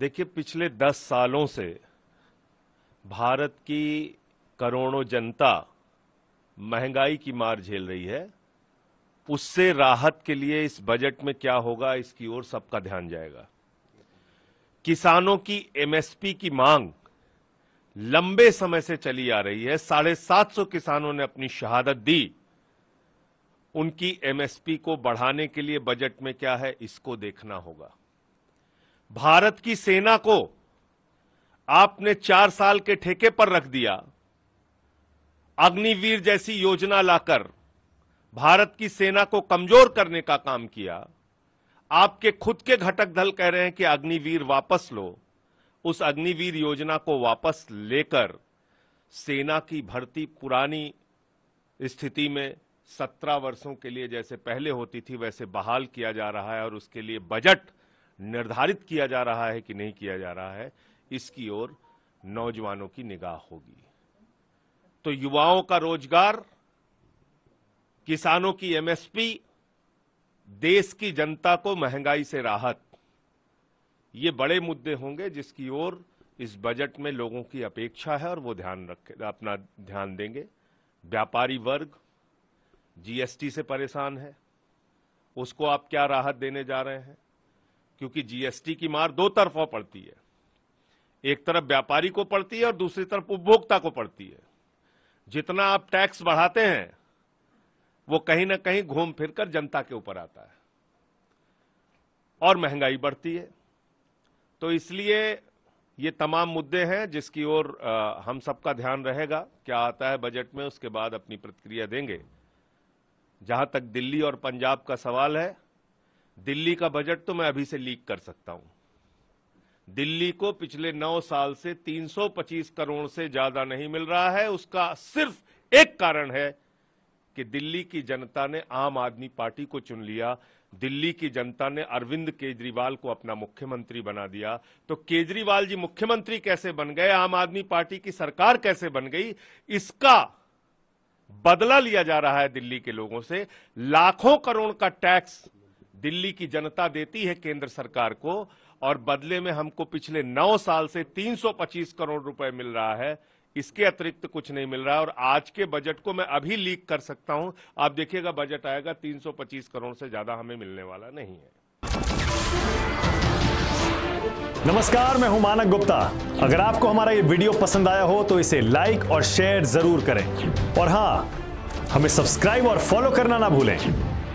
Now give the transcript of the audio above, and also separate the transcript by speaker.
Speaker 1: देखिए पिछले दस सालों से भारत की करोड़ों जनता महंगाई की मार झेल रही है उससे राहत के लिए इस बजट में क्या होगा इसकी ओर सबका ध्यान जाएगा किसानों की एमएसपी की मांग लंबे समय से चली आ रही है साढ़े सात सौ किसानों ने अपनी शहादत दी उनकी एमएसपी को बढ़ाने के लिए बजट में क्या है इसको देखना होगा भारत की सेना को आपने चार साल के ठेके पर रख दिया अग्निवीर जैसी योजना लाकर भारत की सेना को कमजोर करने का काम किया आपके खुद के घटक दल कह रहे हैं कि अग्निवीर वापस लो उस अग्निवीर योजना को वापस लेकर सेना की भर्ती पुरानी स्थिति में सत्रह वर्षों के लिए जैसे पहले होती थी वैसे बहाल किया जा रहा है और उसके लिए बजट निर्धारित किया जा रहा है कि नहीं किया जा रहा है इसकी ओर नौजवानों की निगाह होगी तो युवाओं का रोजगार किसानों की एमएसपी देश की जनता को महंगाई से राहत ये बड़े मुद्दे होंगे जिसकी ओर इस बजट में लोगों की अपेक्षा है और वो ध्यान रखे अपना ध्यान देंगे व्यापारी वर्ग जीएसटी से परेशान है उसको आप क्या राहत देने जा रहे हैं क्योंकि जीएसटी की मार दो तरफा पड़ती है एक तरफ व्यापारी को पड़ती है और दूसरी तरफ उपभोक्ता को पड़ती है जितना आप टैक्स बढ़ाते हैं वो कहीं ना कहीं घूम फिर कर जनता के ऊपर आता है और महंगाई बढ़ती है तो इसलिए ये तमाम मुद्दे हैं जिसकी ओर हम सबका ध्यान रहेगा क्या आता है बजट में उसके बाद अपनी प्रतिक्रिया देंगे जहां तक दिल्ली और पंजाब का सवाल है दिल्ली का बजट तो मैं अभी से लीक कर सकता हूं दिल्ली को पिछले नौ साल से 325 करोड़ से ज्यादा नहीं मिल रहा है उसका सिर्फ एक कारण है कि दिल्ली की जनता ने आम आदमी पार्टी को चुन लिया दिल्ली की जनता ने अरविंद केजरीवाल को अपना मुख्यमंत्री बना दिया तो केजरीवाल जी मुख्यमंत्री कैसे बन गए आम आदमी पार्टी की सरकार कैसे बन गई इसका बदला लिया जा रहा है दिल्ली के लोगों से लाखों करोड़ का टैक्स दिल्ली की जनता देती है केंद्र सरकार को और बदले में हमको पिछले नौ साल से 325 करोड़ रुपए मिल रहा है इसके अतिरिक्त कुछ नहीं मिल रहा है और आज के बजट को मैं अभी लीक कर सकता हूं आप देखिएगा बजट आएगा 325 करोड़ से ज्यादा हमें मिलने वाला नहीं है नमस्कार मैं हूं मानक गुप्ता अगर आपको हमारा ये वीडियो पसंद आया हो तो इसे लाइक और शेयर जरूर करें और हां हमें सब्सक्राइब और फॉलो करना ना भूलें